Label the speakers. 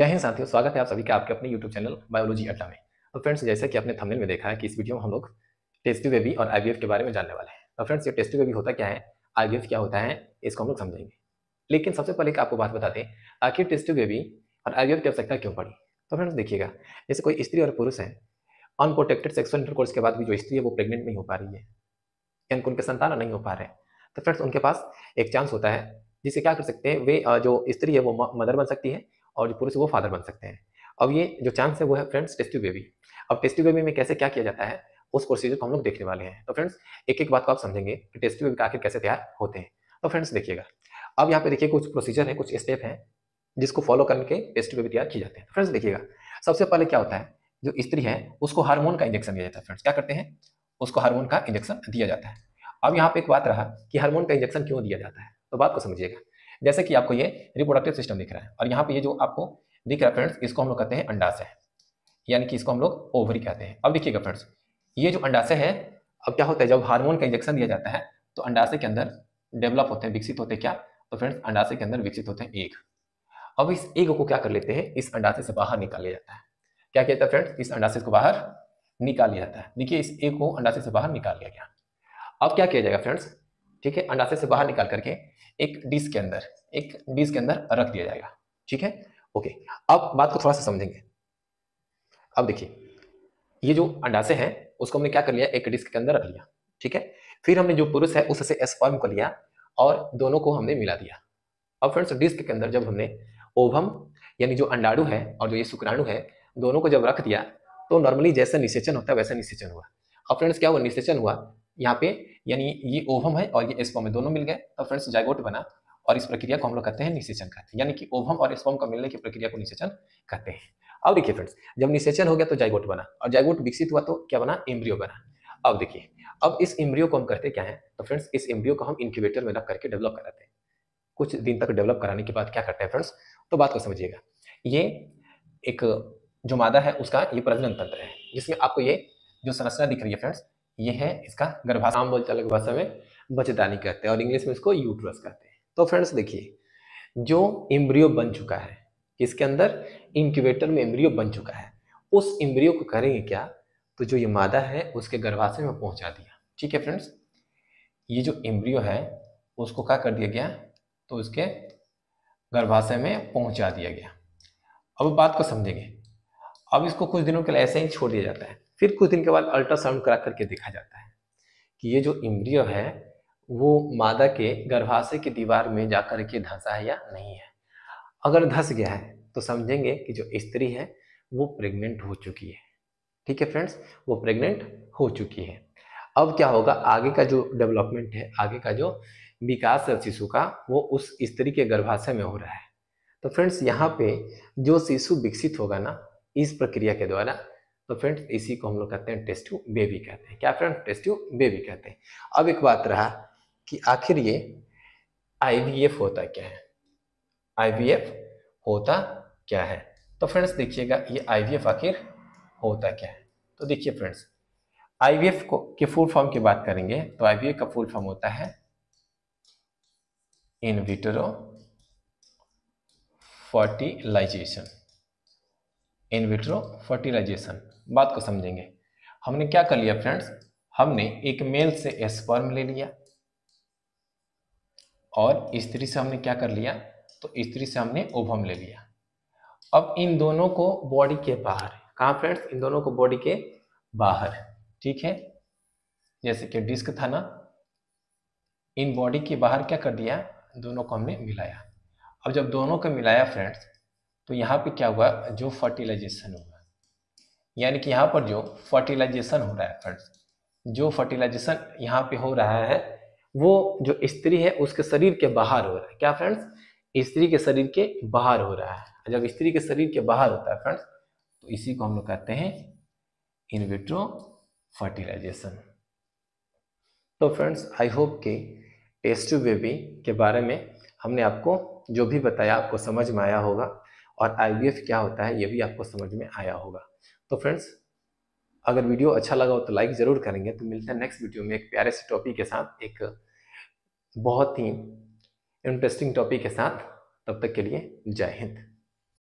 Speaker 1: जय हिंद साथियों स्वागत है आप सभी का आपके अपने YouTube चैनल बायोलॉजी अड्डा में और तो फ्रेंड्स जैसा कि आपने थंबनेल में देखा है कि इस वीडियो में हम लोग टेस्टी बेबी और आई के बारे में जानने वाले हैं और तो फ्रेंड्स ये टेस्टी बेबी होता क्या है आई क्या होता है इसको हम लोग समझेंगे लेकिन सबसे पहले एक आपको बात बताते हैं आखिर टेस्टी बेबी और आई की आवश्यकता क्यों पड़ी तो फ्रेंड्स देखिएगा जैसे कोई स्त्री और पुरुष है अनप्रोटेक्टेड सेक्सुअल इंटरकोर्स के बाद भी जो स्त्री है वो प्रेगनेंट नहीं हो पा रही है यानी उनके संतान नहीं हो पा रहे तो फ्रेंड्स उनके पास एक चांस होता है जिसे क्या कर सकते हैं वे जो स्त्री है वो मदर बन सकती है और जो पुरुष वो फादर बन सकते हैं अब ये जो चांस है वो है फ्रेंड्स टेस्टिव बेबी अब टेस्टी बेबी में कैसे क्या किया जाता है उस प्रोसीजर को हम लोग देखने वाले हैं तो फ्रेंड्स एक एक बात को आप समझेंगे कि टेस्टिव बेबी आखिर कैसे तैयार होते हैं तो फ्रेंड्स देखिएगा अब यहाँ पे देखिए कुछ प्रोसीजर है कुछ स्टेप हैं जिसको फॉलो करके टेस्टिव बेबी तैयार किए जाते हैं फ्रेंड्स तो देखिएगा सबसे पहले क्या होता है जो स्त्री है उसको हार्मोन का इंजेक्शन दिया जाता है फ्रेंड्स क्या करते हैं उसको हार्मोन का इंजेक्शन दिया जाता है अब यहाँ पे एक बात रहा कि हार्मोन का इंजेक्शन क्यों दिया जाता है तो बात को समझिएगा जैसे कि आपको ये रिप्रोडक्टिव सिस्टम दिख रहा है और यहाँ पे ये जो आपको दिख रहा है फ्रेंड्स इसको हम लोग कहते हैं अंडाशय यानी कि इसको हम लोग ओवरी कहते हैं अब देखिएगा फ्रेंड्स ये जो अंडाशय है अब क्या होता है जब हार्मोन का इंजेक्शन दिया जाता है तो अंडाशय के अंदर डेवलप होते हैं विकसित होते हैं क्या तो फ्रेंड्स अंडाशय के अंदर विकसित होते हैं एक अब इस एग को क्या कर लेते हैं इस अंडाशय से बाहर निकाल लिया जाता है क्या कहता है फ्रेंड्स इस अंडाशय को बाहर निकाल लिया जाता है देखिए इस एग को अंडाशय से बाहर निकाल लिया गया अब क्या किया जाएगा फ्रेंड्स ठीक है अंडाशय से बाहर निकाल करके एक डिश के अंदर एक डिश के अंदर रख दिया जाएगा ठीक है ओके अब बात को थोड़ा सा समझेंगे अब देखिए ये जो अंडाशय है उसको हमने क्या कर लिया एक डिस्क के अंदर रख लिया ठीक है फिर हमने जो पुरुष है उससे एसफॉर्म को लिया और दोनों को हमने मिला दिया अब फ्रेंड्स डिस्क के अंदर जब हमने ओभम यानी जो अंडाणु है और जो ये शुक्राणु है दोनों को जब रख दिया तो नॉर्मली जैसा निषेचन होता है वैसा निषेचन हुआ अब फ्रेंड्स क्या हुआ निषेचन हुआ यहाँ पे यानी ये ओवम है और ये एस्पॉम है दोनों मिल गए तो फ्रेंड्स जाइगोट बना और इस प्रक्रिया को हम लोग कहते हैं निषेचन कहते हैं यानी कि ओवम और एस्पॉम का मिलने की प्रक्रिया को निषेचन कहते हैं अब देखिए फ्रेंड्स जब निषेचन हो गया तो जाइगोट बना और जाइगोट विकसित हुआ तो क्या बना एम्ब्रियो बना अब देखिए अब इस एम्ब्रियो को हम करते क्या है तो फ्रेंड्स इस एम्ब्रियो को हम इंक्यूबेटर में रख करके डेवलप कराते हैं कुछ दिन तक डेवलप कराने के बाद क्या करते हैं फ्रेंड्स तो बात को समझिएगा ये एक जो मादा है उसका ये प्रजनन तंत्र है जिसमें आपको ये जो संरचना दिख रही है फ्रेंड्स ये है इसका गर्भाशय आम बोलचाल भाषा में बचेदानी कहते हैं और इंग्लिश में इसको यूट्रस कहते हैं तो फ्रेंड्स देखिए जो इम्ब्रियो बन चुका है किसके अंदर इंक्यूबेटर में इम्ब्रियो बन चुका है उस इम्ब्रियो को करेंगे क्या तो जो ये मादा है उसके गर्भाशय में पहुंचा दिया ठीक है फ्रेंड्स ये जो इम्ब्रियो है उसको क्या कर दिया गया तो उसके गर्भाशय में पहुंचा दिया गया अब बात को समझेंगे अब इसको कुछ दिनों के लिए ऐसे ही छोड़ दिया जाता है फिर कुछ दिन के बाद अल्ट्रासाउंड करा करके देखा जाता है कि ये जो इम्रियो है वो मादा के गर्भाशय की दीवार में जाकर के धंसा है या नहीं है अगर धंस गया है तो समझेंगे कि जो स्त्री है वो प्रेग्नेंट हो चुकी है ठीक है फ्रेंड्स वो प्रेग्नेंट हो चुकी है अब क्या होगा आगे का जो डेवलपमेंट है आगे का जो विकास है शिशु का वो उस स्त्री के गर्भाशय में हो रहा है तो फ्रेंड्स यहाँ पे जो शिशु विकसित होगा ना इस प्रक्रिया के द्वारा तो फ्रेंड्स इसी को हम लोग कहते हैं टेस्ट बेबी कहते हैं क्या फ्रेंड टेस्ट बेबी कहते हैं अब एक बात रहा कि आखिर ये आईवीएफ होता क्या है आईवीएफ होता क्या है तो फ्रेंड्स देखिएगा ये आईवीएफ आखिर होता क्या है तो देखिए फ्रेंड्स आईवीएफ को के फुल फॉर्म की बात करेंगे तो आईवीएफ का फुल फॉर्म होता है in vitro fertilization in vitro fertilization बात को समझेंगे हमने क्या कर लिया फ्रेंड्स हमने एक मेल से एसफॉर्म ले लिया और स्त्री से हमने क्या कर लिया तो स्त्री से हमने ओभम ले लिया अब इन दोनों को बॉडी के बाहर कहा फ्रेंड्स इन दोनों को बॉडी के बाहर ठीक है जैसे कि डिस्क था ना इन बॉडी के बाहर क्या कर दिया दोनों को हमने मिलाया अब जब दोनों को मिलाया फ्रेंड्स तो यहाँ पे क्या हुआ जो फर्टिलाइजेशन हुआ यानी कि यहाँ पर जो फर्टिलाइजेशन हो रहा है फ्रेंड्स जो फर्टिलाइजेशन यहाँ पे हो रहा है वो जो स्त्री है उसके शरीर के बाहर हो रहा है क्या फ्रेंड्स स्त्री के शरीर के बाहर हो रहा है जब स्त्री के शरीर के बाहर होता है फ्रेंड्स तो इसी को हम लोग कहते हैं इनविट्रो फर्टिलाइजेशन तो फ्रेंड्स आई होप के टेस्ट बेबी के बारे में हमने आपको जो भी बताया आपको समझ में आया होगा और आई क्या होता है ये भी आपको समझ में आया होगा तो फ्रेंड्स अगर वीडियो अच्छा लगा हो तो लाइक ज़रूर करेंगे तो मिलते हैं नेक्स्ट वीडियो में एक प्यारे से टॉपिक के साथ एक बहुत ही इंटरेस्टिंग टॉपिक के साथ तब तक के लिए जय हिंद